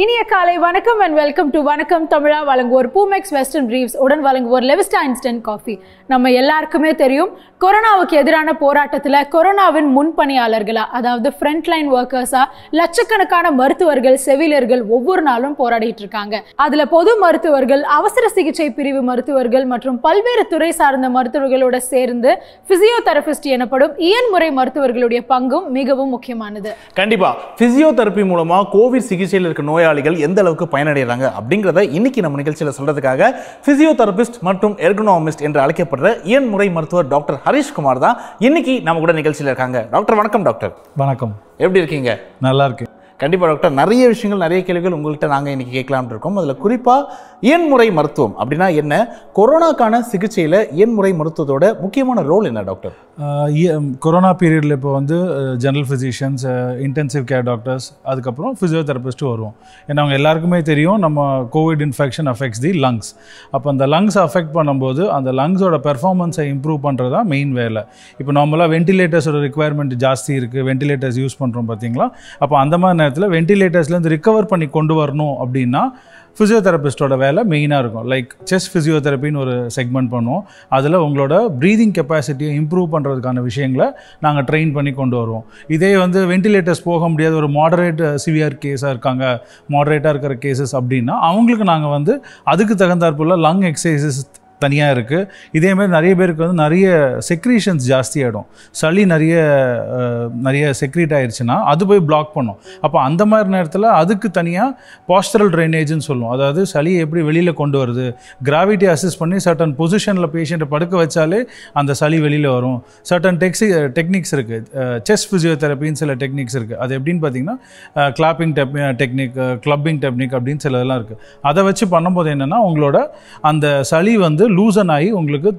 இனிய காலை வணக்கம் அண்ட் வெல்கம் டு வணக்கம் தமிழா வழங்குவோர் பூமெக்ஸ் வெஸ்டர்ன் ரீவ்ஸ் உடன் வழங்குவோர் லெவிஸ்டா இன்ஸ்டன்ட் காஃபி நம்ம எல்லாருக்குமே தெரியும் கொரோனாவுக்கு எதிரான போராட்டத்தில் கொரோனாவின் முன்பணியாளர்களாக அதாவது ஃப்ரண்ட்லைன் ஒர்க்கர்ஸாக லட்சக்கணக்கான மருத்துவர்கள் செவிலியர்கள் ஒவ்வொரு நாளும் போராடிட்டு இருக்காங்க அதில் பொது மருத்துவர்கள் அவசர சிகிச்சை பிரிவு மருத்துவர்கள் மற்றும் பல்வேறு துறை சார்ந்த மருத்துவர்களோட சேர்ந்து பிசியோதெரபிஸ்ட் எனப்படும் இயன் முறை மருத்துவர்களுடைய பங்கும் மிகவும் முக்கியமானது கண்டிப்பாக பிசியோதெரபி மூலமாக கோவிட் சிகிச்சையில் இருக்க நோய் நோயாளிகள் எந்த அளவுக்கு பயனடைகிறாங்க அப்படிங்கிறத இன்னைக்கு நம்ம நிகழ்ச்சியில் சொல்றதுக்காக பிசியோதெரபிஸ்ட் மற்றும் எர்கனாமிஸ்ட் என்று அழைக்கப்படுற இயன் முறை மருத்துவர் டாக்டர் ஹரீஷ்குமார் தான் இன்னைக்கு நம்ம கூட நிகழ்ச்சியில் இருக்காங்க டாக்டர் வணக்கம் டாக்டர் வணக்கம் எப்படி இருக்கீங்க நல்லா இருக்கு கண்டிப்பாக டாக்டர் நிறைய விஷயங்கள் நிறைய கேள்விகள் உங்கள்கிட்ட நாங்கள் இன்றைக்கி கேட்கலான் இருக்கோம் அதில் குறிப்பாக இயன்முறை மருத்துவம் அப்படின்னா என்ன கொரோனாக்கான சிகிச்சையில் இயன்முறை மருத்துவத்தோட முக்கியமான ரோல் என்ன டாக்டர் கொரோனா பீரியடில் இப்போ வந்து general physicians intensive care doctors அதுக்கப்புறம் ஃபிசியோதெரபிஸ்ட்டு வருவோம் ஏன்னா அவங்க எல்லாருக்குமே தெரியும் நம்ம covid infection affects the lungs அப்போ அந்த லங்ஸ் அஃபெக்ட் பண்ணும்போது அந்த லங்ஸோட பெர்ஃபார்மன்ஸை இம்ப்ரூவ் பண்ணுறது தான் மெயின் வேலை இப்போ நார்மலாக வெண்டிலேட்டர்ஸோட ரிக்குவயர்மெண்ட் ஜாஸ்தி இருக்குது வெண்டிலேட்டர்ஸ் யூஸ் பண்ணுறோம் பார்த்தீங்களா அப்போ அந்த மாதிரி நேரத்தில் வெண்டிலேட்டர்ஸ்லேருந்து ரிக்கவர் பண்ணி கொண்டு வரணும் அப்படின்னா ஃபிசியோதெரபிஸ்ட்டோட வேலை மெயினாக இருக்கும் லைக் செஸ் ஃபிசியோதெரப்பின்னு ஒரு செக்மெண்ட் பண்ணுவோம் அதில் உங்களோட ப்ரீதிங் கெப்பாசிட்டியை இம்ப்ரூவ் பண்ணுறதுக்கான விஷயங்களை நாங்கள் ட்ரெயின் பண்ணி கொண்டு வருவோம் இதே வந்து வென்டிலேட்டர்ஸ் போக முடியாத ஒரு மாடரேட் சிவியர் கேஸாக இருக்காங்க மாடரேட்டாக இருக்கிற கேசஸ் அப்படின்னா அவங்களுக்கு நாங்கள் வந்து அதுக்கு தகுந்தாற்போல் லங் எக்ஸசைசஸ் தனியாக இருக்குது இதேமாதிரி நிறைய பேருக்கு வந்து நிறைய செக்ரீஷன்ஸ் ஜாஸ்தி ஆகிடும் சளி நிறைய நிறைய செக்ரீட் ஆகிடுச்சுன்னா அது போய் பிளாக் பண்ணும் அப்போ அந்த மாதிரி நேரத்தில் அதுக்கு தனியாக பாஸ்டரல் ட்ரைனேஜ்னு சொல்லுவோம் அதாவது சளியை எப்படி வெளியில் கொண்டு வருது கிராவிட்டி அசிஸ்ட் பண்ணி சர்டன் பொசிஷனில் பேஷண்ட்டை படுக்க வச்சாலே அந்த சளி வெளியில் வரும் சர்டன் டெக்ஸி டெக்னிக்ஸ் இருக்குது செஸ் ஃபிசியோதெரப்பின்னு சில டெக்னிக்ஸ் இருக்குது அது எப்படின்னு பார்த்தீங்கன்னா கிளாப்பிங் டெப் டெக்னிக் கிளப்பிங் டெக்னிக் அப்படின்னு சிலதெல்லாம் இருக்குது அதை வச்சு பண்ணும்போது என்னென்னா உங்களோட அந்த சளி வந்து லூசன் ஆகி உங்களுக்கு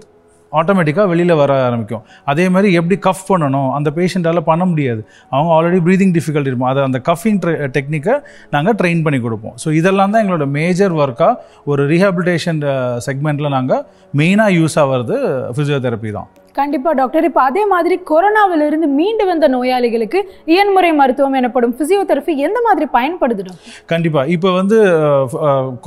ஆட்டோமேட்டிக்காக வெளியில் வர ஆரம்பிக்கும் அதே மாதிரி எப்படி கஃப் பண்ணணும் அந்த பேஷண்ட்டால் பண்ண முடியாது அவங்க ஆல்ரெடி ப்ரீதிங் டிஃபிகல்ட் இருக்கும் அதை அந்த கஃபிங் டெக்னிக்கை நாங்கள் ட்ரெயின் பண்ணி கொடுப்போம் ஸோ இதெல்லாம் தான் எங்களோட மேஜர் ஒர்க்காக ஒரு ரீஹாபிலிட்டேஷன் செக்மெண்ட்டில் நாங்கள் மெயினாக யூஸ் ஆகிறது ஃபிசியோதெரப்பி தான் கண்டிப்பாக டாக்டர் இப்போ அதே மாதிரி கொரோனாவிலிருந்து மீண்டு வந்த நோயாளிகளுக்கு இயன்முறை மருத்துவம் எனப்படும் ஃபிசியோதெரபி எந்த மாதிரி பயன்படுத்திடும் கண்டிப்பாக இப்போ வந்து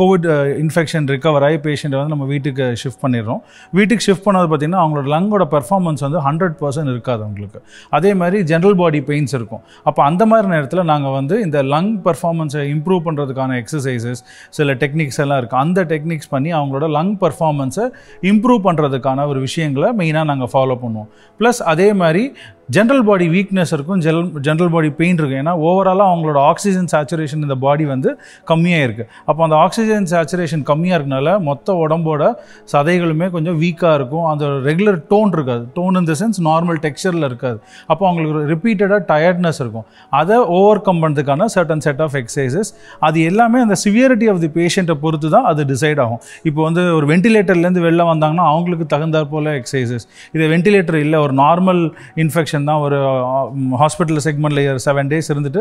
கோவிட் இன்ஃபெக்ஷன் ரிகவர் ஆகி பேஷண்ட்டை வந்து நம்ம வீட்டுக்கு ஷிஃப்ட் பண்ணிடுறோம் வீட்டுக்கு ஷிஃப்ட் பண்ணது பார்த்திங்கன்னா அவங்களோட லங்கோட பெர்ஃபார்மன்ஸ் வந்து ஹண்ட்ரட் பர்சன்ட் இருக்காது அவங்களுக்கு அதே மாதிரி ஜென்ரல் பாடி பெயின்ஸ் இருக்கும் அப்போ அந்த மாதிரி நேரத்தில் நாங்கள் வந்து இந்த லங் பெர்ஃபார்மன்ஸை இம்ப்ரூவ் பண்ணுறதுக்கான எக்ஸசைசஸ் சில டெக்னிக்ஸ் எல்லாம் இருக்குது அந்த டெக்னிக்ஸ் பண்ணி அவங்களோட லங் பர்ஃபார்மன்ஸை இம்ப்ரூவ் பண்ணுறதுக்கான ஒரு விஷயங்களை மெயினாக நாங்கள் ஃபாலோ பண்ணுவோம் ப்ளஸ் அதே மாதிரி ஜென்ரல் பாடி வீக்னஸ் இருக்கும் ஜெல் ஜென்ரல் பாடி பெயின் இருக்கும் ஏன்னா ஓவராலாக அவங்களோட ஆக்சிஜன் சேச்சுரேஷன் இந்த பாடி வந்து கம்மியாக இருக்குது அப்போ அந்த ஆக்சிஜன் சேச்சுரேஷன் கம்மியாக இருக்கனால மொத்த உடம்போட சதைகளுமே கொஞ்சம் வீக்காக இருக்கும் அந்த ரெகுலர் டோன் இருக்காது tone in the sense normal டெக்ஸ்டரில் இருக்காது அப்போ அவங்களுக்கு ரிப்பீட்டடாக டயர்ட்னஸ் இருக்கும் அதை ஓவர் கம் பண்ணுறதுக்கான சர்டன் செட் ஆஃப் எக்ஸசைசஸ் அது எல்லாமே அந்த சிவியரிட்டி ஆஃப் தி பேஷண்ட்டை பொறுத்து தான் அது டிசைட் ஆகும் இப்போ வந்து ஒரு வென்டிலேட்டர்லேருந்து வெளில வந்தாங்கன்னா அவங்களுக்கு தகுந்தாற் போல் எக்ஸசைசஸ் இதை வென்டிலேட்டர் இல்லை ஒரு நார்மல் இன்ஃபெக்ஷன் பேஷண்ட் தான் ஒரு ஹாஸ்பிட்டல் செக்மெண்ட்டில் செவன் டேஸ் இருந்துட்டு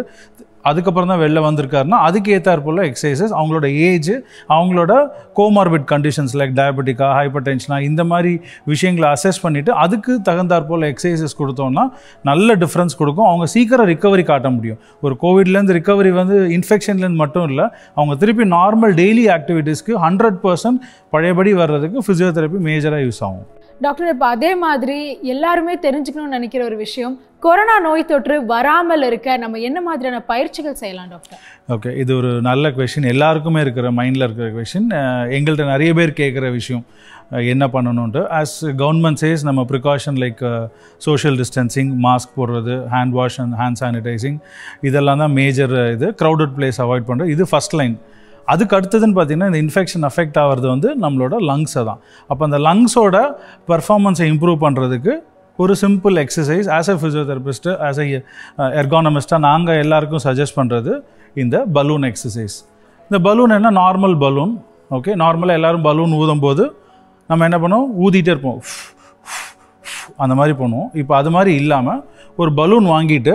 அதுக்கப்புறம் தான் வெளில வந்திருக்காருன்னா அதுக்கு ஏற்றாற் போல் எக்ஸசைசஸ் அவங்களோட ஏஜ் அவங்களோட கோமார்பிட் கண்டிஷன்ஸ் லைக் டயபெட்டிக்கா ஹைப்பர் டென்ஷனா இந்த மாதிரி விஷயங்களை அசஸ் பண்ணிவிட்டு அதுக்கு தகுந்தார் போல் எக்ஸசைசஸ் கொடுத்தோம்னா நல்ல டிஃப்ரென்ஸ் கொடுக்கும் அவங்க சீக்கிரம் ரிக்கவரி காட்ட முடியும் ஒரு கோவிட்லேருந்து ரிக்கவரி வந்து இன்ஃபெக்ஷன்லேருந்து மட்டும் இல்லை அவங்க திருப்பி நார்மல் டெய்லி ஆக்டிவிட்டீஸ்க்கு ஹண்ட்ரட் பர்சன்ட் பழையபடி வர்றதுக்கு ஃபிசியோதெரப்பி மேஜராக யூஸ் ஆகும் டாக்டர் இப்போ அதே மாதிரி எல்லாருமே தெரிஞ்சுக்கணும்னு நினைக்கிற ஒரு விஷயம் கொரோனா நோய் தொற்று வராமல் இருக்க நம்ம என்ன மாதிரியான பயிற்சிகள் செய்யலாம் டாக்டர் ஓகே இது ஒரு நல்ல கொஷின் எல்லாருக்குமே இருக்கிற மைண்டில் இருக்கிற கொஷின் எங்கள்கிட்ட நிறைய பேர் கேட்குற விஷயம் என்ன பண்ணணுன்ட்டு ஆஸ் கவர்மெண்ட் சேஸ் நம்ம precaution like social distancing mask போடுறது hand wash and hand sanitising இதெல்லாம் தான் மேஜர் இது க்ரௌடட் பிளேஸ் அவாய்ட் பண்ணுறது இது ஃபஸ்ட் லைன் அதுக்கு அடுத்ததுன்னு பார்த்திங்கன்னா இந்த இன்ஃபெக்ஷன் அஃபெக்ட் ஆகிறது வந்து நம்மளோட லங்ஸை தான் அப்போ அந்த லங்ஸோட பர்ஃபார்மன்ஸை இம்ப்ரூவ் பண்ணுறதுக்கு ஒரு simple exercise as a physiotherapist as a எர்கானமிஸ்ட்டாக நாங்கள் எல்லாருக்கும் சஜஸ்ட் பண்ணுறது இந்த பலூன் எக்ஸசைஸ் இந்த பலூன் என்ன நார்மல் பலூன் ஓகே நார்மலாக எல்லோரும் பலூன் ஊதும் போது நம்ம என்ன பண்ணுவோம் ஊதிட்டே இருப்போம் அந்த மாதிரி பண்ணுவோம் இப்போ அது மாதிரி இல்லாமல் ஒரு பலூன் வாங்கிட்டு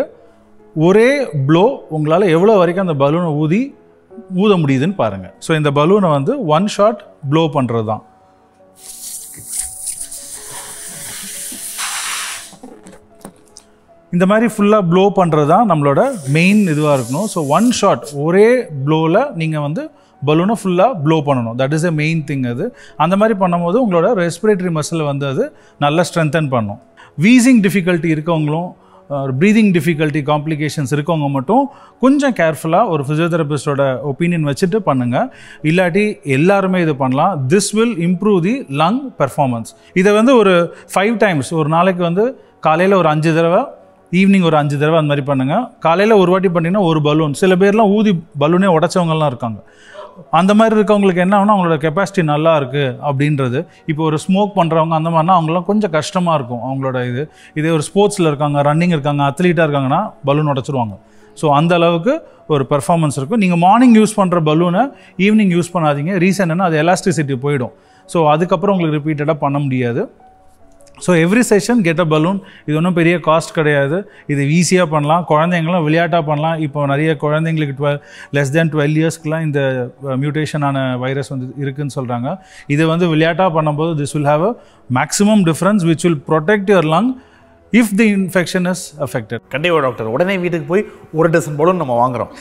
ஒரே ப்ளோ உங்களால் எவ்வளோ வரைக்கும் அந்த பலூனை ஊதி ஊத முடியுதுன்னு பாருங்கள் ஸோ இந்த பலூனை வந்து ஒன் ஷாட் ப்ளோ பண்ணுறது தான் இந்த மாதிரி ஃபுல்லாக ப்ளோ பண்ணுறது தான் நம்மளோட மெயின் இதுவாக இருக்கணும் ஸோ ஒன் ஷாட் ஒரே ப்ளோவில் நீங்கள் வந்து பலூனை ஃபுல்லாக ப்ளோ பண்ணணும் that is a main thing அது அந்த மாதிரி பண்ணும்போது உங்களோட ரெஸ்பிரேட்டரி மசில் வந்து அது நல்லா ஸ்ட்ரென்தன் பண்ணும் வீசிங் டிஃபிகல்ட்டி இருக்கவங்களும் ஒரு ப்ரீதிங் டிஃபிகல்ட்டி காம்ப்ளிகேஷன்ஸ் இருக்கவங்க மட்டும் கொஞ்சம் கேர்ஃபுல்லாக ஒரு ஃபிசியோதெரபிஸ்டோட ஒப்பீனியன் வச்சுட்டு பண்ணுங்கள் இல்லாட்டி எல்லாருமே இது பண்ணலாம் this will improve the lung performance இதை வந்து ஒரு ஃபைவ் டைம்ஸ் ஒரு நாளைக்கு வந்து காலையில் ஒரு அஞ்சு தடவை ஈவினிங் ஒரு அஞ்சு தடவை அந்த மாதிரி பண்ணுங்கள் காலையில் ஒரு வாட்டி பண்ணிங்கன்னா ஒரு பலூன் சில பேர்லாம் ஊதி பலூனே உடச்சவங்கலாம் இருக்காங்க அந்த மாதிரி இருக்கவங்களுக்கு என்ன ஆகுனா அவங்களோட கெப்பாசிட்டி நல்லா இருக்குது அப்படின்றது இப்போ ஒரு ஸ்மோக் பண்ணுறவங்க அந்த மாதிரினா அவங்களாம் கொஞ்சம் கஷ்டமாக இருக்கும் அவங்களோட இது இதே ஒரு ஸ்போர்ட்ஸில் இருக்காங்க ரன்னிங் இருக்காங்க அத்லீட்டாக இருக்காங்கன்னா பலூன் உடச்சிருவாங்க ஸோ அந்த அளவுக்கு ஒரு பெர்ஃபார்மன்ஸ் இருக்கும் நீங்கள் மார்னிங் யூஸ் பண்ணுற பலூனை ஈவினிங் யூஸ் பண்ணாதீங்க ரீசன் என்ன அது எலாஸ்டிசிட்டி போயிடும் ஸோ அதுக்கப்புறம் உங்களுக்கு ரிப்பீட்டடாக பண்ண முடியாது so every session get a balloon இது ஒன்றும் பெரிய காஸ்ட் கிடையாது இது ஈஸியாக பண்ணலாம் குழந்தைங்களும் விளையாட்டாக பண்ணலாம் இப்போ நிறைய குழந்தைங்களுக்கு டுவெல் லெஸ் தேன் டுவெல் இயர்ஸ்க்குலாம் இந்த மியூட்டேஷனான வைரஸ் வந்து இருக்குதுன்னு சொல்கிறாங்க இது வந்து விளையாட்டாக பண்ணும்போது this will have a maximum difference which will protect your lung if the infection is affected கண்டிப்பாக டாக்டர் உடனே வீட்டுக்கு போய் ஒரு டசன் பலூன் நம்ம வாங்குகிறோம்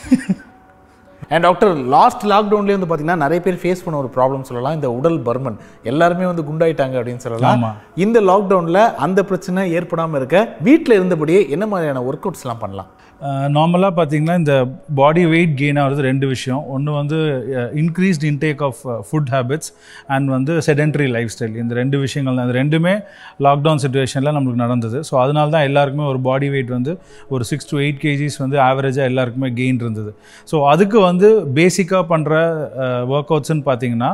அண்ட் டாக்டர் லாஸ்ட் லாக்டவுன்லேயே வந்து பார்த்தீங்கன்னா நிறைய பேர் ஃபேஸ் பண்ண ஒரு ப்ராப்ளம் சொல்லலாம் இந்த உடல் பர்மன் எல்லாருமே வந்து குண்டாயிட்டாங்க அப்படின்னு சொல்லலாம் இந்த லாக்டவுனில் அந்த பிரச்சனை ஏற்படாமல் இருக்க வீட்டில் இருந்தபடியே என்ன மாதிரியான ஒர்க் அவுட்ஸ்லாம் பண்ணலாம் நார்மலாக பார்த்தீங்கன்னா இந்த பாடி வெயிட் கெயின் ஆகிறது ரெண்டு விஷயம் ஒன்று வந்து increased intake of food habits and வந்து செடென்ட்ரி லைஃப் ஸ்டைல் இந்த ரெண்டு விஷயங்கள் தான் இந்த ரெண்டுமே லாக்டவுன் சுச்சுவேஷனில் நம்மளுக்கு நடந்தது ஸோ அதனால தான் எல்லாருக்குமே ஒரு பாடி வெயிட் வந்து ஒரு சிக்ஸ் டு எயிட் கேஜிஸ் வந்து ஆவரேஜாக எல்லாருக்குமே கெயின் இருந்தது ஸோ அதுக்கு வந்து பேசிக்காக பண்ணுற ஒர்க் அவுட்ஸுன்னு பார்த்தீங்கன்னா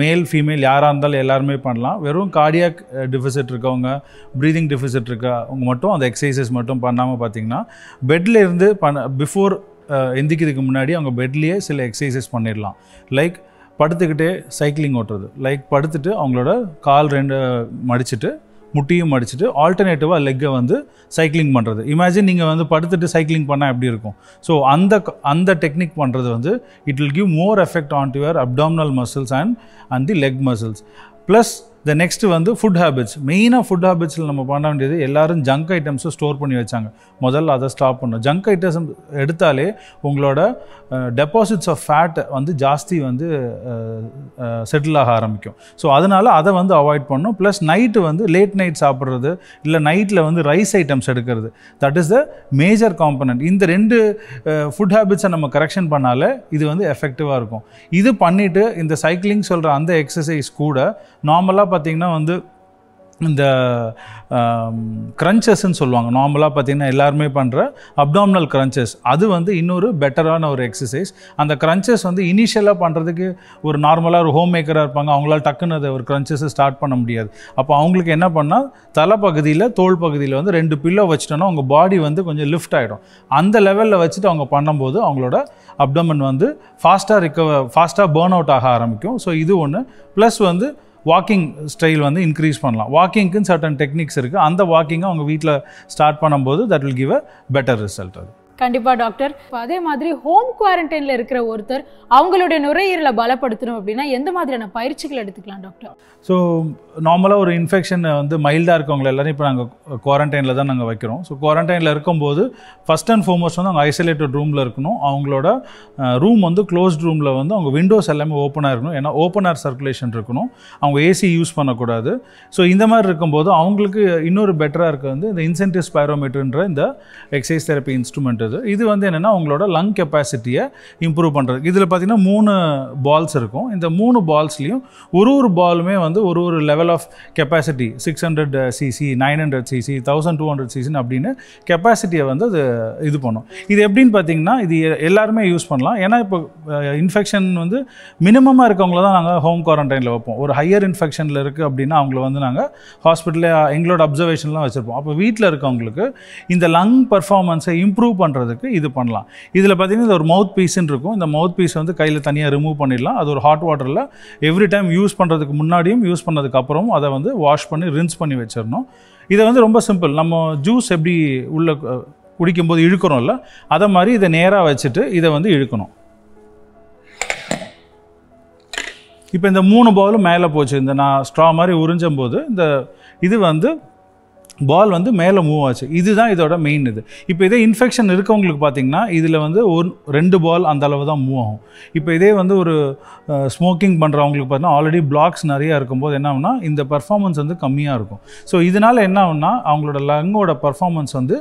மேல் ஃபீமேல் யாராக இருந்தாலும் எல்லாருமே பண்ணலாம் வெறும் கார்டியாக் டிஃபிசிட் இருக்கவங்க ப்ரீதிங் டிஃபிசிட் இருக்கவங்க மட்டும் அந்த எக்ஸசைசஸ் மட்டும் பண்ணாமல் பார்த்தீங்கன்னா பெட்டில் இருந்து பண்ண பிஃபோர் எந்திக்கிறதுக்கு முன்னாடி அவங்க பெட்லேயே சில எக்ஸசைசஸ் பண்ணிடலாம் லைக் படுத்துக்கிட்டே சைக்கிளிங் ஓட்டுறது லைக் படுத்துட்டு அவங்களோட கால் ரெண்டு மடிச்சுட்டு முட்டியும் மடிச்சுட்டு ஆல்டர்னேட்டிவாக லெக்கை வந்து சைக்கிளிங் பண்ணுறது இமேஜின் நீங்கள் வந்து படுத்துட்டு சைக்கிளிங் பண்ணால் எப்படி இருக்கும் ஸோ அந்த அந்த டெக்னிக் பண்ணுறது வந்து it will give more effect on to your abdominal muscles and and the leg muscles plus the next வந்து ஃபுட் ஹேபிட்ஸ் மெயினாக ஃபுட் ஹேபிட்ஸில் நம்ம பண்ண வேண்டியது எல்லாரும் ஜங்க் ஐட்டம்ஸை ஸ்டோர் பண்ணி வச்சாங்க முதல்ல அதை ஸ்டாப் பண்ணணும் ஜங்க் ஐட்டம்ஸ் எடுத்தாலே உங்களோட டெபாசிட்ஸ் ஆஃப் ஃபேட்டை வந்து ஜாஸ்தி வந்து செட்டில் ஆக ஆரம்பிக்கும் ஸோ அதனால் அதை வந்து அவாய்ட் பண்ணணும் ப்ளஸ் நைட்டு வந்து லேட் நைட் சாப்பிட்றது இல்லை நைட்டில் வந்து ரைஸ் ஐட்டம்ஸ் எடுக்கிறது that is the major component இந்த ரெண்டு ஃபுட் ஹேபிட்ஸை நம்ம கரெக்ஷன் பண்ணாலே இது வந்து எஃபெக்டிவாக இருக்கும் இது பண்ணிவிட்டு இந்த சைக்கிளிங் சொல்கிற அந்த எக்ஸசைஸ் கூட நார்மலாக பார்த்திங்கன்னா வந்து இந்த க்ரன்ச்சஸ்ன்னு சொல்லுவாங்க நார்மலாக பார்த்திங்கன்னா எல்லாருமே பண்ணுற அப்டாமினல் க்ரன்ச்சஸ் அது வந்து இன்னொரு பெட்டரான ஒரு எக்ஸசைஸ் அந்த க்ரன்ச்சஸ் வந்து இனிஷியலாக பண்ணுறதுக்கு ஒரு நார்மலாக ஒரு ஹோம் மேக்கராக இருப்பாங்க அவங்களால டக்குன்னு அதை ஒரு க்ரன்ச்சஸ் ஸ்டார்ட் பண்ண முடியாது அப்போ அவங்களுக்கு என்ன பண்ணால் தலைப்பகுதியில் தோல் பகுதியில் வந்து ரெண்டு பில்லோ வச்சுட்டோன்னா அவங்க பாடி வந்து கொஞ்சம் லிஃப்ட் ஆகிடும் அந்த லெவலில் வச்சுட்டு அவங்க பண்ணும்போது அவங்களோட அப்டமன் வந்து ஃபாஸ்ட்டாக ரிக்கவர் ஃபாஸ்ட்டாக பேர்ன் அவுட் ஆக ஆரம்பிக்கும் ஸோ இது ஒன்று ப்ளஸ் வந்து வாக்கிங் ஸ்டைல் வந்து இன்க்ரீஸ் பண்ணலாம் வாக்கிங்க்குன்னு சர்டன் டெக்னிக்ஸ் இருக்குது அந்த வாக்கிங்கை அவங்க வீட்டில் ஸ்டார்ட் பண்ணும்போது that will give a better result அது கண்டிப்பாக டாக்டர் அதே மாதிரி ஹோம் குவாரண்டைனில் இருக்கிற ஒருத்தர் அவங்களுடைய நுரையீரலை பலப்படுத்தணும் அப்படின்னா எந்த மாதிரியான பயிற்சிகள் எடுத்துக்கலாம் டாக்டர் ஸோ நார்மலாக ஒரு இன்ஃபெக்ஷன் வந்து மைல்டாக இருக்கவங்க எல்லாரும் இப்போ நாங்கள் குவாரண்டைனில் தான் நாங்கள் வைக்கிறோம் ஸோ குவாரண்டைனில் இருக்கும்போது ஃபஸ்ட் அண்ட் ஃபார்மோஸ்ட் வந்து அவங்க ஐசோலேட்டட் ரூமில் இருக்கணும் அவங்களோட ரூம் வந்து க்ளோஸ்ட் ரூமில் வந்து அவங்க விண்டோஸ் எல்லாமே ஓப்பனாக இருக்கணும் ஏன்னா ஓப்பன் ஏர் சர்க்குலேஷன் இருக்கணும் அவங்க ஏசி யூஸ் பண்ணக்கூடாது ஸோ இந்த மாதிரி இருக்கும்போது அவங்களுக்கு இன்னொரு பெட்டராக இருக்கிறது வந்து இந்த இன்சென்டிவ் ஸ்பைரோமீட்டர்ன்ற இந்த எக்ஸசைஸ் தெரப்பி இன்ஸ்ட்ருமெண்ட் பண்ணுறது இது வந்து என்னென்னா உங்களோட லங் கெப்பாசிட்டியை இம்ப்ரூவ் பண்ணுறது இதில் பார்த்திங்கன்னா மூணு பால்ஸ் இருக்கும் இந்த மூணு பால்ஸ்லேயும் ஒரு ஒரு பாலுமே வந்து ஒரு ஒரு level of capacity six hundred CC nine hundred CC thousand two hundred சிசின்னு அப்படின்னு கெப்பாசிட்டியை வந்து அது இது பண்ணும் இது எப்படின்னு பார்த்தீங்கன்னா இது எல்லாருமே யூஸ் பண்ணலாம் ஏன்னா இப்போ இன்ஃபெக்ஷன் வந்து மினிமமாக இருக்கவங்கள தான் நாங்கள் ஹோம் குவாரண்டைனில் வைப்போம் ஒரு ஹையர் இன்ஃபெக்ஷனில் இருக்குது அப்படின்னா அவங்கள வந்து நாங்கள் ஹாஸ்பிட்டலில் எங்களோட அப்சர்வேஷன்லாம் வச்சுருப்போம் அப்போ வீட்டில் இருக்கவங்களுக்கு இந்த லங் பர்ஃபார்மன்ஸை இம்ப்ரூவ் பண்ணுற பண்ணுறதுக்கு இது பண்ணலாம் இதில் பார்த்தீங்கன்னா இது ஒரு மவுத் பீஸ்ன்னு இருக்கும் இந்த மவுத் பீஸ் வந்து கையில் தனியாக ரிமூவ் பண்ணிடலாம் அது ஒரு ஹாட் வாட்டரில் எவ்ரி டைம் யூஸ் பண்ணுறதுக்கு முன்னாடியும் யூஸ் பண்ணதுக்கு அப்புறமும் அதை வந்து வாஷ் பண்ணி ரின்ஸ் பண்ணி வச்சிடணும் இதை வந்து ரொம்ப சிம்பிள் நம்ம ஜூஸ் எப்படி உள்ள குடிக்கும்போது இழுக்கிறோம்ல அதை மாதிரி இதை நேராக வச்சுட்டு இதை வந்து இழுக்கணும் இப்போ இந்த மூணு பவுலும் மேலே போச்சு இந்த நான் ஸ்ட்ரா மாதிரி உறிஞ்சும் போது இந்த இது வந்து பால் வந்து மேலே மூவ் ஆச்சு இதுதான் இதோட மெயின் இது இப்போ இதே இன்ஃபெக்ஷன் இருக்கவங்களுக்கு பார்த்தீங்கன்னா இதில் வந்து ஒரு ரெண்டு பால் அந்த அளவு தான் மூவ் ஆகும் இப்போ இதே வந்து ஒரு ஸ்மோக்கிங் பண்ணுறவங்களுக்கு பார்த்தீங்கன்னா ஆல்ரெடி பிளாக்ஸ் நிறையா இருக்கும்போது என்ன ஆகுனா இந்த பர்ஃபார்மன்ஸ் வந்து கம்மியாக இருக்கும் ஸோ இதனால் என்ன ஆகுனா அவங்களோட லங்கோட பர்ஃபார்மன்ஸ் வந்து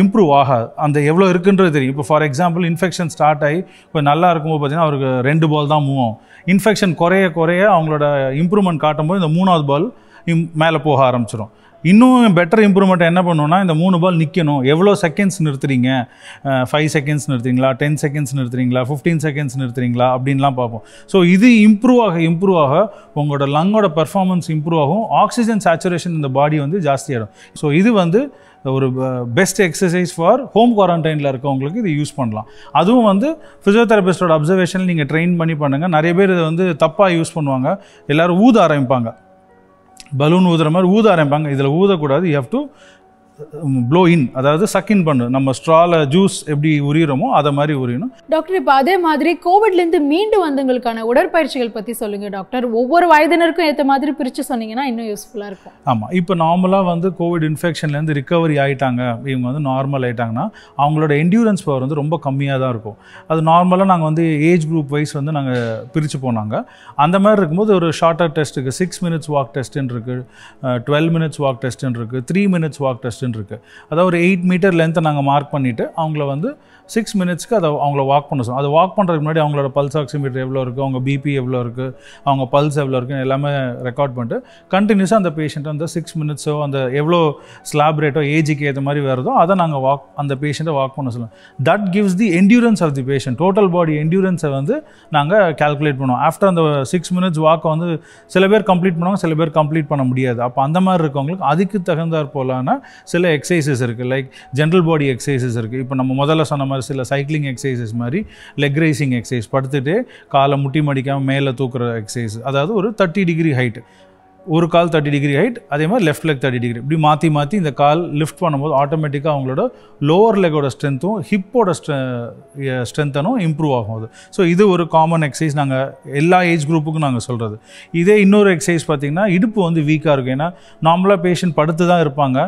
இம்ப்ரூவ் ஆகாது அந்த எவ்வளோ இருக்குன்றது தெரியும் இப்போ ஃபார் எக்ஸாம்பிள் இன்ஃபெக்ஷன் ஸ்டார்ட் ஆகி இப்போ நல்லா இருக்கும்போது பார்த்தீங்கன்னா அவருக்கு ரெண்டு பால் தான் மூவ் ஆகும் இன்ஃபெக்ஷன் குறைய குறைய அவங்களோட இம்ப்ரூவ்மெண்ட் காட்டும்போது இந்த மூணாவது பால் இம் மேலே போக ஆரம்பிச்சிடும் இன்னும் பெட்டர் இம்ப்ரூவ்மெண்ட் என்ன பண்ணுவோம்னா இந்த மூணு பால் நிற்கணும் எவ்வளோ செகண்ட்ஸ் நிறுத்துறீங்க ஃபைவ் செகண்ட்ஸ் நிறுத்துறீங்களா டென் செகண்ட்ஸ் நிறுத்துறீங்களா ஃபிஃப்டீன் செகண்ட்ஸ் நிறுத்துறீங்களா அப்படின்லாம் பார்ப்போம் ஸோ இது இம்ப்ரூவ் ஆக இம்ப்ரூவ் ஆக உங்களோட லங்கோட பர்ஃபார்மன்ஸ் இம்ப்ரூவ் ஆகும் ஆக்சிஜன் சேச்சுரேஷன் இந்த பாடி வந்து ஜாஸ்தியாகிடும் ஸோ இது வந்து ஒரு பெஸ்ட் எக்ஸசைஸ் ஃபார் ஹோம் குவாரண்டைனில் இருக்கவங்களுக்கு இது யூஸ் பண்ணலாம் அதுவும் வந்து ஃபிசியோதெரபிஸ்டோட அப்சர்வேஷன் நீங்கள் ட்ரெயின் பண்ணி பண்ணுங்கள் நிறைய பேர் இதை வந்து தப்பாக யூஸ் பண்ணுவாங்க எல்லோரும் ஊத ஆரம்பிப்பாங்க பலூன் ஊதுற மாதிரி ஊத ஆரம்பிப்பாங்க இதில் ஊதக்கூடாது you have to blow in அதாவது சக்கின் பண்ணு நம்ம ஸ்ட்ரால ஜூஸ் எப்படி உரியிறோமோ அதை மாதிரி உரியணும் டாக்டர் இப்போ அதே மாதிரி கோவிட்லேருந்து மீண்டு வந்தவங்களுக்கான உடற்பயிற்சிகள் பற்றி சொல்லுங்கள் டாக்டர் ஒவ்வொரு வயதினருக்கும் ஏற்ற மாதிரி பிரித்து சொன்னீங்கன்னா இன்னும் யூஸ்ஃபுல்லாக இருக்கும் ஆமாம் இப்போ நார்மலாக வந்து கோவிட் இன்ஃபெக்ஷன்லேருந்து ரிக்கவரி ஆகிட்டாங்க இவங்க வந்து நார்மல் ஆகிட்டாங்கன்னா அவங்களோட என்டியூரன்ஸ் பவர் வந்து ரொம்ப கம்மியாக தான் இருக்கும் அது நார்மலாக நாங்கள் வந்து ஏஜ் குரூப் வைஸ் வந்து நாங்கள் பிரித்து போனாங்க அந்த மாதிரி இருக்கும்போது ஒரு ஷார்ட்டர் டெஸ்ட்டுக்கு சிக்ஸ் மினிட்ஸ் வாக் டெஸ்ட்டுன்னு இருக்குது டுவெல் மினிட்ஸ் வாக் டெஸ்ட்டுன்னு இருக்குது three minutes walk test percent இருக்குது அதாவது ஒரு எயிட் மீட்டர் லென்த்தை நாங்கள் மார்க் பண்ணிவிட்டு அவங்கள வந்து சிக்ஸ் மினிட்ஸ்க்கு அதை அவங்கள வாக் பண்ண சொல்லுவோம் அதை வாக் பண்ணுறதுக்கு முன்னாடி அவங்களோட பல்ஸ் ஆக்சிமீட்டர் எவ்வளோ இருக்குது அவங்க பிபி எவ்வளோ இருக்குது அவங்க பல்ஸ் எவ்வளோ இருக்குன்னு எல்லாமே ரெக்கார்ட் பண்ணிட்டு கண்டினியூஸாக அந்த பேஷண்ட்டை அந்த சிக்ஸ் மினிட்ஸோ அந்த எவ்வளோ ஸ்லாப் ரேட்டோ ஏஜுக்கு ஏற்ற மாதிரி வருதோ அதை நாங்கள் வாக் அந்த பேஷண்ட்டை வாக் பண்ண சொல்லுவோம் that gives the endurance of the patient total body என்ட்யூரன்ஸை வந்து நாங்கள் கேல்குலேட் பண்ணுவோம் ஆஃப்டர் அந்த சிக்ஸ் மினிட்ஸ் வாக்கை வந்து சில பேர் கம்ப்ளீட் பண்ணுவாங்க சில பேர் கம்ப்ளீட் பண்ண முடியாது அப்போ அந்த மாதிரி இருக்கவங்களுக்கு அதுக்கு தகுந்தாற் போலான சில எக்ஸசைசஸ் இருக்குது லைக் ஜென்ரல் பாடி எக்ஸசைசஸ் இருக்குது இப்போ நம்ம முதல்ல சொன்ன மாதிரி சில சைக்கிளிங் எக்ஸசைசஸ் மாதிரி லெக் ரைசிங் எக்ஸசைஸ் படுத்துட்டு காலை முட்டி மடிக்காமல் மேலே தூக்குற எக்ஸசைஸ் அதாவது ஒரு தேர்ட்டி டிகிரி ஹைட்டு ஒரு கால் தேர்ட்டி டிகிரி ஹைட் அதே மாதிரி லெஃப்ட் லெக் தேர்ட்டி டிகிரி இப்படி மாற்றி மாற்றி இந்த கால் லிஃப்ட் பண்ணும்போது ஆட்டோமேட்டிக்காக அவங்களோட லோவர் லெக்கோட ஸ்ட்ரென்த்தும் ஹிப்போட ஸ்ட்ரென்த்தனும் இம்ப்ரூவ் ஆகும் அது ஸோ இது ஒரு காமன் எக்ஸசைஸ் நாங்கள் எல்லா ஏஜ் குரூப்புக்கும் நாங்கள் சொல்கிறது இதே இன்னொரு எக்ஸசைஸ் பார்த்திங்கன்னா இடுப்பு வந்து வீக்காக இருக்கும் ஏன்னா நார்மலாக பேஷண்ட் படுத்து தான் இருப்பாங்க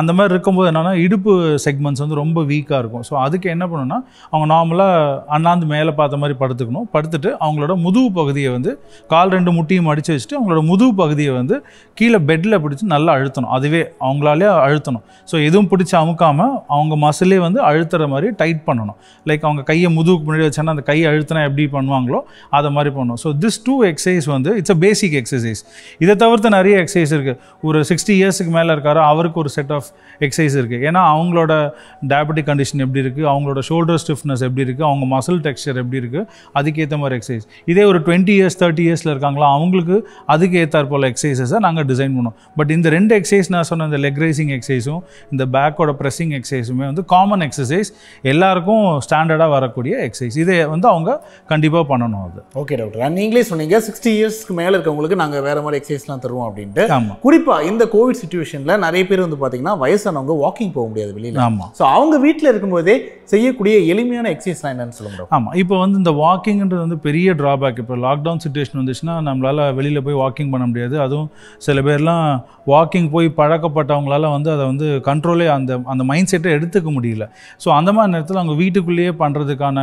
அந்த மாதிரி இருக்கும்போது என்னென்னா இடுப்பு செக்மெண்ட்ஸ் வந்து ரொம்ப வீக்காக இருக்கும் ஸோ அதுக்கு என்ன பண்ணுன்னா அவங்க நார்மலாக அண்ணாந்து மேலே பார்த்த மாதிரி படுத்துக்கணும் படுத்துட்டு அவங்களோட முதுகு பகுதியை வந்து கால் ரெண்டு முட்டியும் அடித்து வச்சுட்டு அவங்களோட முதுகு பகுதி பகுதியை வந்து கீழே பெட்டில் பிடிச்சி நல்லா அழுத்தணும் அதுவே அவங்களாலே அழுத்தணும் ஸோ எதுவும் பிடிச்சி அமுக்காமல் அவங்க மசிலே வந்து அழுத்துற மாதிரி டைட் பண்ணணும் லைக் அவங்க கையை முதுகுக்கு முன்னாடி வச்சோன்னா அந்த கையை அழுத்தினா எப்படி பண்ணுவாங்களோ அதை மாதிரி பண்ணணும் ஸோ திஸ் டூ எக்ஸசைஸ் வந்து இட்ஸ் அ பேசிக் எக்ஸசைஸ் இதை தவிர்த்து நிறைய எக்ஸசைஸ் இருக்குது ஒரு சிக்ஸ்டி இயர்ஸுக்கு மேலே இருக்காரோ அவருக்கு ஒரு செட் ஆஃப் எக்ஸசைஸ் இருக்குது ஏன்னா அவங்களோட டயபெட்டிக் கண்டிஷன் எப்படி இருக்குது அவங்களோட ஷோல்டர் ஸ்டிஃப்னஸ் எப்படி இருக்குது அவங்க மசில் டெக்ஸ்டர் எப்படி இருக்குது அதுக்கேற்ற மாதிரி எக்ஸசைஸ் இதே ஒரு டுவெண்ட்டி இயர்ஸ் தேர்ட்டி இயர்ஸில் இருக்காங்களா அவங்களுக்கு அதுக்கு ஏற்றாற்போல் எக்ஸசைஸை நாங்கள் டிசைன் பண்ணுவோம் பட் இந்த ரெண்டு எக்ஸசைஸ் நான் சொன்ன இந்த லெக் ரைசிங் எக்ஸசைஸும் இந்த பேக்கோட ப்ரெஸ்ஸிங் எக்ஸசைஸுமே வந்து காமன் எக்ஸசைஸ் எல்லாருக்கும் ஸ்டாண்டர்டாக வரக்கூடிய எக்ஸசைஸ் இதை வந்து அவங்க கண்டிப்பாக பண்ணணும் அது ஓகே டாக்டர் நீங்களே சொன்னீங்க சிக்ஸ்டி இயர்ஸ்க்கு மேலே இருக்கவங்களுக்கு நாங்கள் வேறு மாதிரி எக்ஸசைஸ்லாம் தருவோம் அப்படின்ட்டு ஆமாம் குறிப்பாக இந்த கோவிட் சுச்சுவேஷனில் நிறைய பேர் வந்து பார்த்தீங்கன்னா வயசானவங்க வாக்கிங் போக முடியாது வெளியில் ஆமாம் ஸோ அவங்க வீட்டில் இருக்கும்போதே செய்யக்கூடிய எளிமையான எக்ஸசைஸ் என்னன்னு முடியும் ஆமாம் இப்போ வந்து இந்த வாக்கிங்ன்றது வந்து பெரிய ட்ராபேக் இப்போ லாக்டவுன் சுச்சுவேஷன் வந்துச்சுன்னா நம்மளால் வெளியில் போய் வாக்கிங் பண்ண முடியாது அதுவும் சில பேர்லாம் வாக்கிங் போய் பழக்கப்பட்டவங்களால வந்து அதை வந்து கண்ட்ரோலே அந்த அந்த மைண்ட் செட்டை எடுத்துக்க முடியல ஸோ அந்த மாதிரி நேரத்தில் அவங்க வீட்டுக்குள்ளேயே பண்ணுறதுக்கான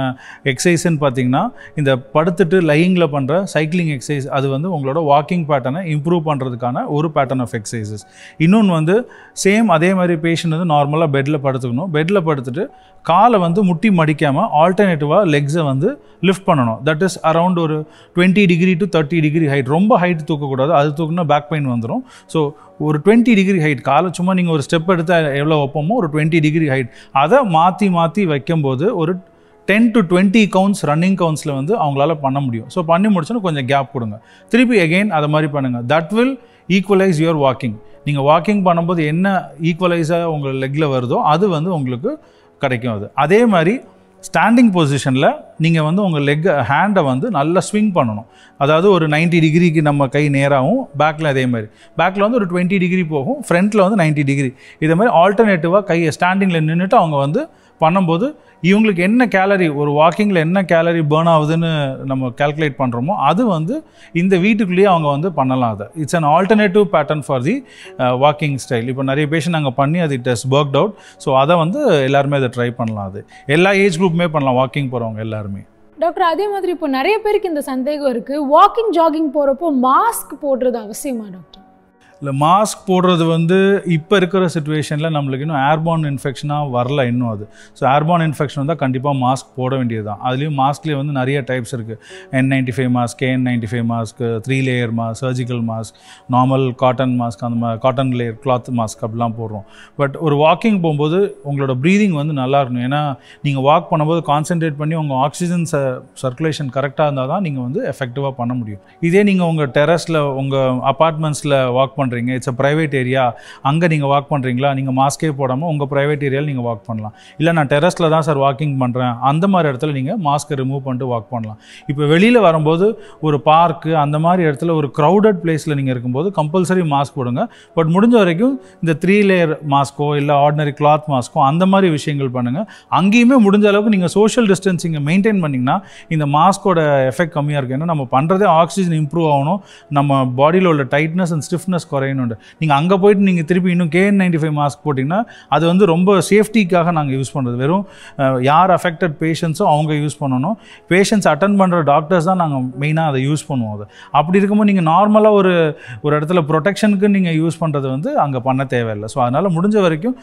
எக்ஸசைஸ்ன்னு பார்த்தீங்கன்னா இந்த படுத்துட்டு லையிங்கில் பண்ணுற சைக்கிளிங் எக்ஸசைஸ் அது வந்து உங்களோட வாக்கிங் பேட்டர்னை இம்ப்ரூவ் பண்ணுறதுக்கான ஒரு பேட்டர்ன் ஆஃப் எக்ஸசைசஸ் இன்னொன்று வந்து சேம் அதே மாதிரி பேஷண்ட் வந்து நார்மலாக பெட்டில் படுத்துக்கணும் பெட்டில் படுத்துட்டு காலை வந்து முட்டி மடிக்காமல் ஆல்டர்னேட்டிவாக லெக்ஸை வந்து லிஃப்ட் பண்ணணும் தட் இஸ் அரவுண்ட் ஒரு twenty degree to thirty degree height ரொம்ப ஹைட் தூக்கக்கூடாது அது தூக்க தூக்குனா பேக் பெயின் வந்துடும் ஸோ ஒரு டுவெண்ட்டி டிகிரி ஹைட் காலை சும்மா நீங்கள் ஒரு ஸ்டெப் எடுத்தால் எவ்வளோ வைப்போமோ ஒரு டுவெண்ட்டி டிகிரி ஹைட் அதை மாற்றி மாற்றி வைக்கும்போது ஒரு ten to twenty counts running கவுண்ட்ஸில் வந்து அவங்களால பண்ண முடியும் ஸோ பண்ணி முடிச்சோன்னு கொஞ்சம் கேப் கொடுங்க திருப்பி அகெயின் அதை மாதிரி பண்ணுங்கள் that will equalise your walking நீங்கள் வாக்கிங் பண்ணும்போது என்ன ஈக்குவலைஸாக உங்கள் லெக்கில் வருதோ அது வந்து உங்களுக்கு கிடைக்கும் அது அதே மாதிரி ஸ்டாண்டிங் பொசிஷனில் நீங்கள் வந்து உங்கள் லெக்கை ஹேண்டை வந்து நல்லா ஸ்விங் பண்ணணும் அதாவது ஒரு நைன்ட்டி டிகிரிக்கு நம்ம கை நேராகவும் பேக்கில் அதே மாதிரி பேக்கில் வந்து ஒரு டுவெண்ட்டி டிகிரி போகும் ஃப்ரண்ட்டில் வந்து நைன்ட்டி டிகிரி இதே மாதிரி ஆல்டர்னேட்டிவாக கையை ஸ்டாண்டிங்கில் நின்றுட்டு அவங்க வந்து பண்ணும்போது இவங்களுக்கு என்ன கேலரி ஒரு வாக்கிங்கில் என்ன கேலரி பேர்ன் ஆகுதுன்னு நம்ம கேல்குலேட் பண்ணுறோமோ அது வந்து இந்த வீட்டுக்குள்ளேயே அவங்க வந்து பண்ணலாம் அதை it's an alternative pattern for the walking style இப்போ நிறைய பேஷன் நாங்கள் பண்ணி அது it has work out so அதை வந்து எல்லாருமே அதை ட்ரை பண்ணலாம் அது எல்லா ஏஜ் குரூப்புமே பண்ணலாம் வாக்கிங் போகிறவங்க எல்லாருமே டாக்டர் அதே மாதிரி இப்போ நிறைய பேருக்கு இந்த சந்தேகம் இருக்குது வாக்கிங் ஜாகிங் போகிறப்போ மாஸ்க் போடுறது அவசியமா டாக்டர் இல்லை மாஸ்க் போடுறது வந்து இப்போ இருக்கிற சுச்சுவேஷனில் நம்மளுக்கு இன்னும் ஏர்பான் இன்ஃபெக்ஷனாக வரல இன்னும் அது ஸோ ஏர்பான் இன்ஃபெக்ஷன் வந்தால் கண்டிப்பாக மாஸ்க் போட வேண்டியது தான் அதுலேயும் மாஸ்க்லேயே வந்து நிறைய டைப்ஸ் இருக்குது N ninety five mask N ninety five mask three layer mask surgical mask normal cotton mask அந்த மாதிரி காட்டன் லேயர் கிளாத் மாஸ்க் அப்படிலாம் போடுறோம் பட் ஒரு வாக்கிங் போகும்போது உங்களோட ப்ரீதிங் வந்து நல்லா இருக்கணும் ஏன்னா நீங்கள் வாக் பண்ணும்போது கான்சென்ட்ரேட் பண்ணி உங்கள் ஆக்சிஜன் ச சர்க்குலேஷன் கரெக்டாக இருந்தால் தான் நீங்கள் வந்து எஃபெக்டிவாக பண்ண முடியும் இதே நீங்கள் உங்கள் டெரஸில் உங்கள் அப்பார்ட்மெண்ட்ஸில் வாக் பண்ண பண்ணுறீங்க இட்ஸ் அ ப்ரைவேட் ஏரியா அங்கே நீங்கள் வாக் பண்ணுறீங்களா நீங்கள் மாஸ்கே போடாமல் உங்கள் ப்ரைவேட் ஏரியாவில் நீங்கள் வாக் பண்ணலாம் இல்லை நான் டெரஸில் தான் சார் வாக்கிங் பண்ணுறேன் அந்த மாதிரி இடத்துல நீங்கள் மாஸ்க்கை ரிமூவ் பண்ணிட்டு வாக் பண்ணலாம் இப்போ வெளியில் வரும்போது ஒரு பார்க்கு அந்த மாதிரி இடத்துல ஒரு க்ரௌடட் பிளேஸில் நீங்கள் இருக்கும்போது கம்பல்சரி மாஸ்க் போடுங்க பட் முடிஞ்ச வரைக்கும் இந்த த்ரீ லேயர் மாஸ்க்கோ இல்லை ஆர்டினரி கிளாத் மாஸ்க்கோ அந்த மாதிரி விஷயங்கள் பண்ணுங்கள் அங்கேயுமே முடிஞ்ச அளவுக்கு நீங்கள் சோஷியல் டிஸ்டன்சிங்கை மெயின்டைன் பண்ணிங்கன்னா இந்த மாஸ்கோட எஃபெக்ட் கம்மியாக இருக்கும் ஏன்னா நம்ம பண்ணுறதே ஆக்சிஜன் இம்ப்ரூவ் ஆகணும் நம்ம பாடியில் உள்ள டைட்னஸ் அண்ட் ஸ்டிஃப்னஸ் குறையணுண்டு நீங்கள் அங்கே போயிட்டு நீங்கள் திருப்பி இன்னும் கேஎன் நைன்டி ஃபைவ் மாஸ்க் போட்டிங்கன்னா அது வந்து ரொம்ப சேஃப்டிக்காக நாங்கள் யூஸ் பண்ணுறது வெறும் யார் அஃபெக்டட் பேஷண்ட்ஸோ அவங்க யூஸ் பண்ணணும் பேஷண்ட்ஸ் அட்டன் பண்ணுற டாக்டர்ஸ் தான் நாங்கள் மெயினாக அதை யூஸ் பண்ணுவோம் அது அப்படி இருக்கும்போது நீங்கள் நார்மலாக ஒரு ஒரு இடத்துல ப்ரொடெக்ஷனுக்கு நீங்கள் யூஸ் பண்ணுறது வந்து அங்கே பண்ண தேவையில்லை ஸோ அதனால் முடிஞ்ச வரைக்கும்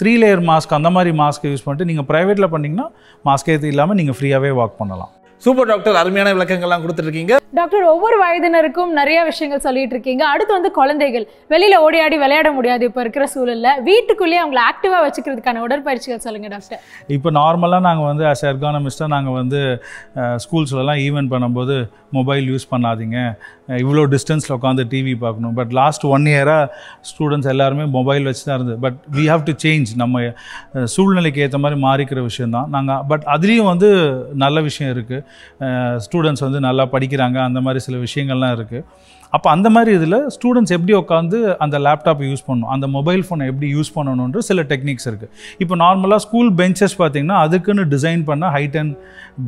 த்ரீ லேயர் மாஸ்க் அந்த மாதிரி மாஸ்க் யூஸ் பண்ணிட்டு நீங்கள் ப்ரைவேட்டில் பண்ணிங்கன்னா மாஸ்க் ஏற்று இல்லாமல் நீங்கள் ஃப்ரீயாகவே வாக் பண்ணலாம் சூப்பர் டாக்டர் அருமையான விளக்கங்கள்லாம் கொடுத்துருக்கீங்க டாக்டர் ஒவ்வொரு வயதினருக்கும் நிறைய விஷயங்கள் சொல்லிட்டு இருக்கீங்க அடுத்து வந்து குழந்தைகள் வெளியில ஓடியாடி விளையாட முடியாது இப்போ இருக்கிற சூழல்ல வீட்டுக்குள்ளேயே அவங்களை ஆக்டிவா வச்சுக்கிறதுக்கான உடற்பயிற்சிகள் சொல்லுங்க டாக்டர் இப்போ நார்மலாக நாங்கள் வந்து அஸ் எர்கானமிஸ்டாக நாங்கள் வந்து ஸ்கூல்ஸ்லலாம் ஈவெண்ட் பண்ணும்போது மொபைல் யூஸ் பண்ணாதீங்க இவ்வளோ டிஸ்டன்ஸில் உட்காந்து டிவி பார்க்கணும் பட் லாஸ்ட் ஒன் இயராக ஸ்டூடெண்ட்ஸ் எல்லாருமே மொபைல் வச்சு தான் இருந்தது but we have to change நம்ம சூழ்நிலைக்கு ஏற்ற மாதிரி மாறிக்கிற விஷயந்தான் நாங்கள் பட் அதுலேயும் வந்து நல்ல விஷயம் இருக்குது ஸ்டூடெண்ட்ஸ் வந்து நல்லா படிக்கிறாங்க அந்த மாதிரி சில விஷயங்கள்லாம் இருக்குது அப்போ அந்த மாதிரி இதில் ஸ்டூடெண்ட்ஸ் எப்படி உட்காந்து அந்த லேப்டாப் யூஸ் பண்ணணும் அந்த மொபைல் ஃபோனை எப்படி யூஸ் பண்ணணுன்ற சில டெக்னிக்ஸ் இருக்குது இப்போ நார்மலாக ஸ்கூல் பெஞ்சஸ் பார்த்தீங்கன்னா அதுக்குன்னு டிசைன் பண்ண ஹைட் அண்ட்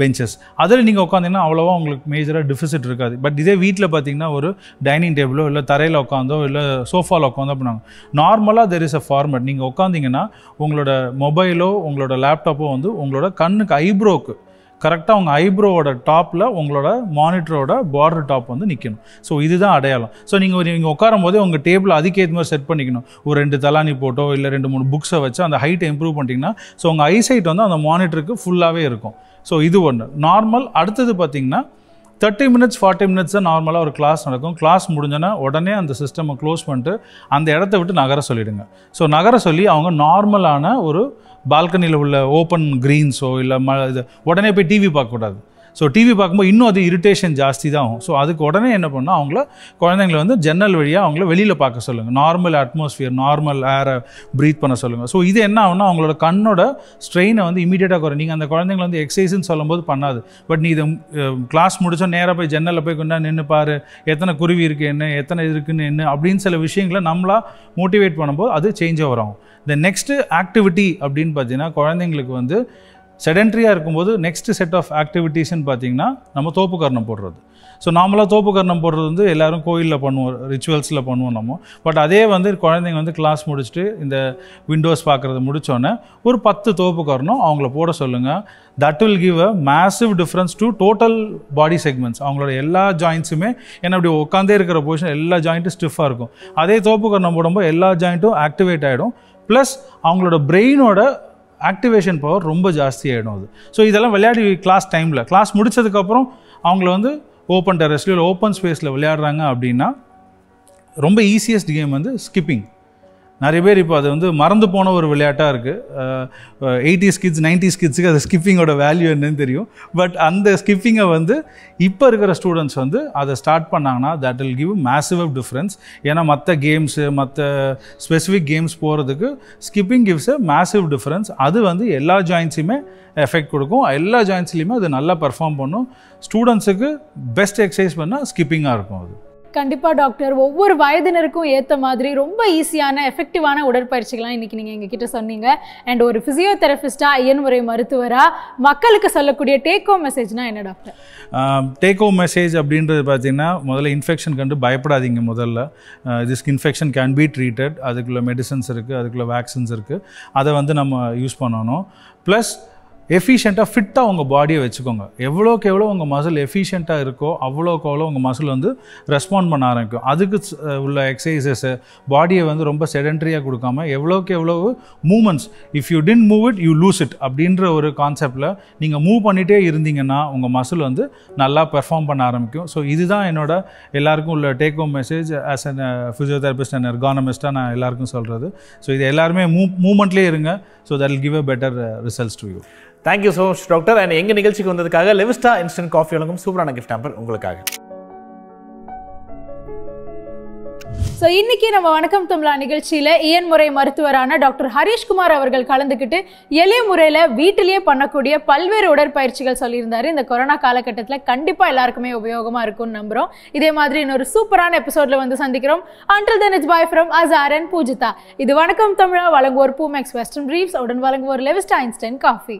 பெஞ்சஸ் அதில் நீங்கள் உட்காந்திங்கன்னா அவ்வளோவா உங்களுக்கு மேஜராக டிஃபிசிட் இருக்காது பட் இதே வீட்டில் பார்த்தீங்கன்னா ஒரு டைனிங் டேபிளோ இல்லை தரையில் உட்காந்தோ இல்லை சோஃபாவில் உட்காந்தோ பண்ணாங்க நார்மலாக தெர் இஸ் அ ஃபார்மட் நீங்கள் உட்காந்திங்கன்னா உங்களோட மொபைலோ உங்களோட லேப்டாப்போ வந்து உங்களோட கண்ணுக்கு ஐப்ரோக்கு கரெக்டாக உங்கள் ஐப்ரோவோட டாப்பில் உங்களோட மானிட்டரோட பார்டர் டாப் வந்து நிற்கணும் ஸோ இதுதான் அடையாளம் ஸோ நீங்கள் நீங்கள் உட்காரும் போதே உங்கள் டேபிள் அதுக்கேற்ற மாதிரி செட் பண்ணிக்கணும் ஒரு ரெண்டு தலானி போட்டோ இல்லை ரெண்டு மூணு புக்ஸை வச்சு அந்த ஹைட்டை இம்ப்ரூவ் பண்ணிட்டீங்கன்னா ஸோ உங்கள் ஐசைட் வந்து அந்த மானிட்டருக்கு ஃபுல்லாகவே இருக்கும் ஸோ இது ஒன்று நார்மல் அடுத்தது பார்த்திங்கன்னா தேர்ட்டி மினிட்ஸ் ஃபார்ட்டி மினிட்ஸ் தான் நார்மலாக ஒரு கிளாஸ் நடக்கும் கிளாஸ் முடிஞ்சோன்னா உடனே அந்த சிஸ்டமை க்ளோஸ் பண்ணிட்டு அந்த இடத்த விட்டு நகர சொல்லிவிடுங்க ஸோ நகர சொல்லி அவங்க நார்மலான ஒரு பால்கனியில் உள்ள ஓப்பன் க்ரீன்ஸோ இல்லை ம இது உடனே போய் டிவி பார்க்கக்கூடாது ஸோ டிவி பார்க்கும்போது இன்னும் அது இரிட்டேஷன் ஜாஸ்தி தான் ஆகும் ஸோ அதுக்கு உடனே என்ன பண்ணால் அவங்கள குழந்தைங்கள வந்து ஜன்னல் வழியாக அவங்கள வெளியில் பார்க்க சொல்லுங்கள் நார்மல் அட்மாஸ்ஃபியர் நார்மல் ஏரை ப்ரீத் பண்ண சொல்லுங்கள் ஸோ இது என்ன ஆகுனா அவங்களோட கண்ணோட ஸ்ட்ரெயினை வந்து இமீடியட்டாக குறையும் நீங்கள் அந்த குழந்தைங்கள வந்து எக்ஸசைஸ்ன்னு சொல்லும்போது பண்ணாது பட் நீ இதை கிளாஸ் முடித்தோம் நேராக போய் ஜன்னலில் போய் கொண்டா நின்று பாரு எத்தனை குருவி இருக்குது என்ன எத்தனை இருக்குன்னு என்ன அப்படின்னு சில விஷயங்களை நம்மளாக மோட்டிவேட் பண்ணும்போது அது சேஞ்ச் ஓவர் ஆகும் இந்த நெக்ஸ்ட்டு ஆக்டிவிட்டி அப்படின்னு பார்த்தீங்கன்னா குழந்தைங்களுக்கு வந்து செடென்ட்ரியாக இருக்கும்போது நெக்ஸ்ட் செட் ஆஃப் ஆக்டிவிட்டீஸ்ன்னு பார்த்தீங்கன்னா நம்ம தோப்பு கர்ணம் போடுறது ஸோ நாமளாக தோப்பு கர்ணம் போடுறது வந்து எல்லோரும் கோயிலில் பண்ணுவோம் ரிச்சுவல்ஸில் பண்ணுவோம் நம்ம பட் அதே வந்து குழந்தைங்க வந்து கிளாஸ் முடிச்சுட்டு இந்த விண்டோஸ் பார்க்குறது முடித்தோன்னே ஒரு பத்து தோப்பு கர்ணம் அவங்கள போட சொல்லுங்கள் that will give a massive difference to total body segments அவங்களோட எல்லா ஜாயின்ஸுமே ஏன்னா அப்படி உட்காந்தே இருக்கிற பொசிஷன் எல்லா ஜாயிண்ட்டும் ஸ்டிஃபாக இருக்கும் அதே தோப்பு கர்ணம் போடும்போது எல்லா ஜாயிண்ட்டும் ஆக்டிவேட் ஆகிடும் ப்ளஸ் அவங்களோட பிரெயினோட ஆக்டிவேஷன் பவர் ரொம்ப ஜாஸ்தி ஆகிடும் அது ஸோ இதெல்லாம் விளையாடி கிளாஸ் டைமில் கிளாஸ் முடித்ததுக்கப்புறம் அவங்கள வந்து ஓப்பன் டெரஸ்லையோ ஓப்பன் ஸ்பேஸில் விளையாடுறாங்க அப்படின்னா ரொம்ப ஈஸியஸ்ட் கேம் வந்து ஸ்கிப்பிங் நிறைய பேர் இப்போ அது வந்து மறந்து போன ஒரு விளையாட்டாக இருக்குது எயிட்டி கிட்ஸ் நைன்டிஸ் கிட்ஸுக்கு அது ஸ்கிப்பிங்கோட வேல்யூ என்னன்னு தெரியும் பட் அந்த ஸ்கிப்பிங்கை வந்து இப்போ இருக்கிற ஸ்டூடெண்ட்ஸ் வந்து அதை ஸ்டார்ட் பண்ணாங்கன்னா that will give massive difference ஏன்னா மற்ற கேம்ஸு மற்ற ஸ்பெசிஃபிக் கேம்ஸ் போகிறதுக்கு skipping gives a massive difference அது வந்து எல்லா ஜாயின்ஸையுமே எஃபெக்ட் கொடுக்கும் எல்லா ஜாயின்ஸ்லேயுமே அது நல்லா பர்ஃபார்ம் பண்ணும் ஸ்டூடெண்ட்ஸுக்கு பெஸ்ட் எக்ஸசைஸ் பண்ணால் ஸ்கிப்பிங்காக இருக்கும் அது கண்டிப்பாக டாக்டர் ஒவ்வொரு வயதினருக்கும் ஏற்ற மாதிரி ரொம்ப ஈஸியான எஃபெக்டிவான உடற்பயிற்சிகள்லாம் இன்றைக்கி நீங்கள் எங்ககிட்ட சொன்னீங்க அண்ட் ஒரு ஃபிசியோதெரபிஸ்டாக இயன்முறை மருத்துவராக மக்களுக்கு சொல்லக்கூடிய டேக் ஹோம் மெசேஜ்னா என்ன டாக்டர் டேக் ஹோம் மெசேஜ் அப்படின்றது பார்த்தீங்கன்னா முதல்ல இன்ஃபெக்ஷன் கண்டு பயப்படாதீங்க முதல்ல திஸ்க்கு இன்ஃபெக்ஷன் கேன் பி ட்ரீட்டட் அதுக்குள்ளே மெடிசன்ஸ் இருக்குது அதுக்குள்ளே வேக்சின்ஸ் இருக்குது அதை வந்து நம்ம யூஸ் பண்ணணும் ப்ளஸ் எஃபிஷியண்ட்டாக ஃபிட்டாக உங்கள் பாடியை வச்சுக்கோங்க எவ்வளோக்கு எவ்வளோ உங்கள் மசில் எஃபிஷியண்ட்டாக இருக்கோ அவ்வளோக்கு அவ்வளோ உங்கள் மசில் வந்து ரெஸ்பாண்ட் பண்ண ஆரம்பிக்கும் அதுக்கு உள்ள எக்ஸசைசஸ்ஸு பாடியை வந்து ரொம்ப செடென்ட்ரியாக கொடுக்காம எவ்வளோக்கு எவ்வளோ movements if you don't move it you lose it அப்படின்ற ஒரு கான்செப்டில் நீங்கள் மூவ் பண்ணிகிட்டே இருந்தீங்கன்னா உங்கள் மசில் வந்து நல்லா பெர்ஃபார்ம் பண்ண ஆரம்பிக்கும் ஸோ இதுதான் என்னோட எல்லாருக்கும் உள்ள take home message as an physiotherapist and எர்கானமிஸ்ட்டாக நான் எல்லாருக்கும் சொல்கிறது ஸோ இது எல்லாருமே மூ மூமெண்ட்லேயே இருங்க so that will give a better results to you thank you so much doctor and எங்கள் நிகழ்ச்சிக்கு வந்ததுக்காக லெவிஸ்டா இன்ஸ்டன்ட் காஃபி வழங்கும் சூப்பரான கிஃப்ட் ஆம்பர் உங்களுக்காக ஸோ இன்னைக்கு நம்ம வணக்கம் தமிழா நிகழ்ச்சியில் இயன்முறை மருத்துவரான டாக்டர் ஹரீஷ்குமார் அவர்கள் கலந்துக்கிட்டு எளிய முறையில் வீட்டிலேயே பண்ணக்கூடிய பல்வேறு உடற்பயிற்சிகள் சொல்லியிருந்தார் இந்த கொரோனா காலகட்டத்தில் கண்டிப்பாக எல்லாருக்குமே உபயோகமாக இருக்கும்னு நம்புகிறோம் இதே மாதிரி இன்னொரு சூப்பரான எபிசோடில் வந்து சந்திக்கிறோம் until then it's bye from Azhar and Poojitha இது வணக்கம் தமிழா வழங்குவோர் பூமேக்ஸ் வெஸ்டர்ன் ரீவ்ஸ் உடன் வழங்குவோர் லெவிஸ்ட் ஐன்ஸ்டைன் காஃபி